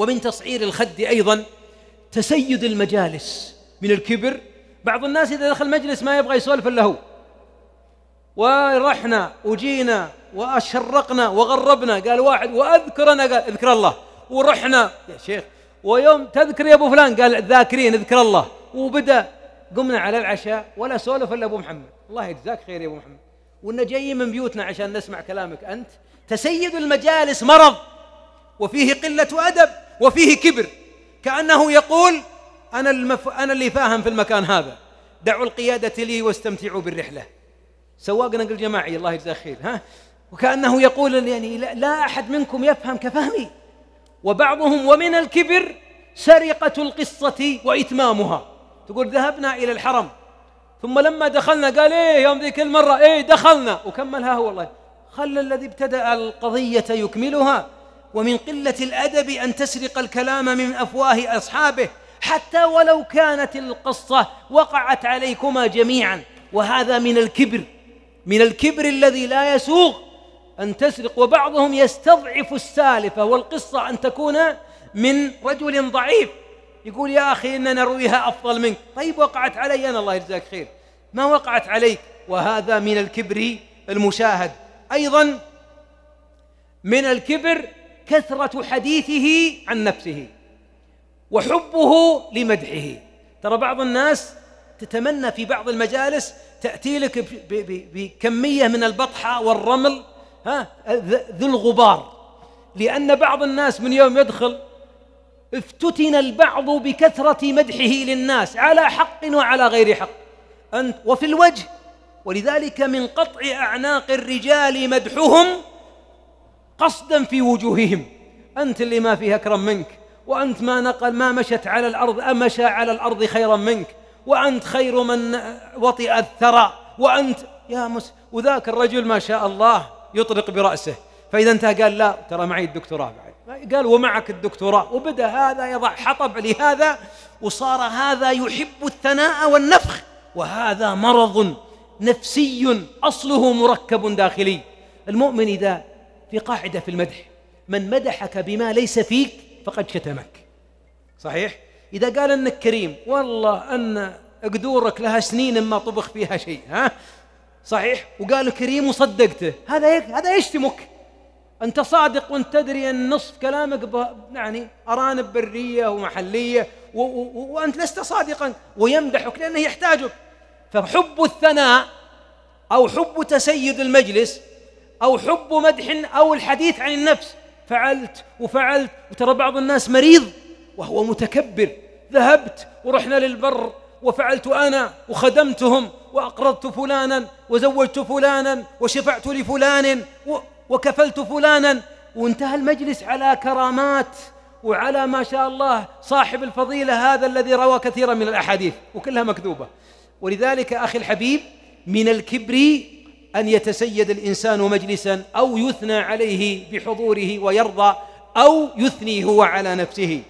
ومن تصعير الخد أيضا تسيد المجالس من الكبر بعض الناس إذا دخل مجلس ما يبغى يسولف إلا هو ورحنا وجينا وأشرقنا وغربنا قال واحد وأذكرنا قال اذكر الله ورحنا يا شيخ ويوم تذكر يا أبو فلان قال ذاكرين اذكر الله وبدأ قمنا على العشاء ولا سولف إلا أبو محمد الله يجزاك خير يا أبو محمد وانا جايين من بيوتنا عشان نسمع كلامك أنت تسيد المجالس مرض وفيه قلة أدب وفيه كبر كأنه يقول أنا, المف... أنا اللي فاهم في المكان هذا دعوا القيادة لي واستمتعوا بالرحلة سواق نقل جماعي الله يجزاه خير ها وكأنه يقول يعني لا, لا أحد منكم يفهم كفهمي وبعضهم ومن الكبر سرقة القصة وإتمامها تقول ذهبنا إلى الحرم ثم لما دخلنا قال إيه يوم ذيك المرة إيه دخلنا وكملها هو والله خل الذي ابتدأ القضية يكملها ومن قلة الأدب أن تسرق الكلام من أفواه أصحابه حتى ولو كانت القصة وقعت عليكما جميعا وهذا من الكبر من الكبر الذي لا يسوغ أن تسرق وبعضهم يستضعف السالفة والقصة أن تكون من رجل ضعيف يقول يا أخي إننا نرويها أفضل منك طيب وقعت علي أنا الله يجزاك خير ما وقعت عليك وهذا من الكبر المشاهد أيضا من الكبر كثرة حديثه عن نفسه وحبه لمدحه ترى بعض الناس تتمنى في بعض المجالس تأتي لك بكمية من البطحة والرمل ها ذو الغبار لأن بعض الناس من يوم يدخل افتتن البعض بكثرة مدحه للناس على حق وعلى غير حق أنت وفي الوجه ولذلك من قطع أعناق الرجال مدحهم قصدا في وجوههم أنت اللي ما فيه أكرم منك وأنت ما نقل ما مشت على الأرض أمشى على الأرض خيرا منك وأنت خير من وطئ الثرى وأنت يا مس وذاك الرجل ما شاء الله يطلق برأسه فإذا انتهى قال لا ترى معي الدكتوراه بعد قال ومعك الدكتوراه وبدأ هذا يضع حطب لهذا وصار هذا يحب الثناء والنفخ وهذا مرض نفسي أصله مركب داخلي المؤمن إذا في قاعدة في المدح من مدحك بما ليس فيك فقد شتمك صحيح إذا قال أنك كريم والله أن قدورك لها سنين ما طبخ فيها شيء ها صحيح وقال كريم وصدقته هذا هذا يشتمك أنت صادق وأنت تدري أن نصف كلامك يعني أرانب برية ومحلية و و وأنت لست صادقا ويمدحك لأنه يحتاجك فحب الثناء أو حب تسيد المجلس أو حب مدح أو الحديث عن النفس فعلت وفعلت وترى بعض الناس مريض وهو متكبر ذهبت ورحنا للبر وفعلت أنا وخدمتهم وأقرضت فلانا وزوجت فلانا وشفعت لفلان وكفلت فلانا وانتهى المجلس على كرامات وعلى ما شاء الله صاحب الفضيلة هذا الذي روى كثيرا من الأحاديث وكلها مكذوبة ولذلك أخي الحبيب من الكبر أن يتسيد الإنسان مجلسا أو يثنى عليه بحضوره ويرضى أو يثني هو على نفسه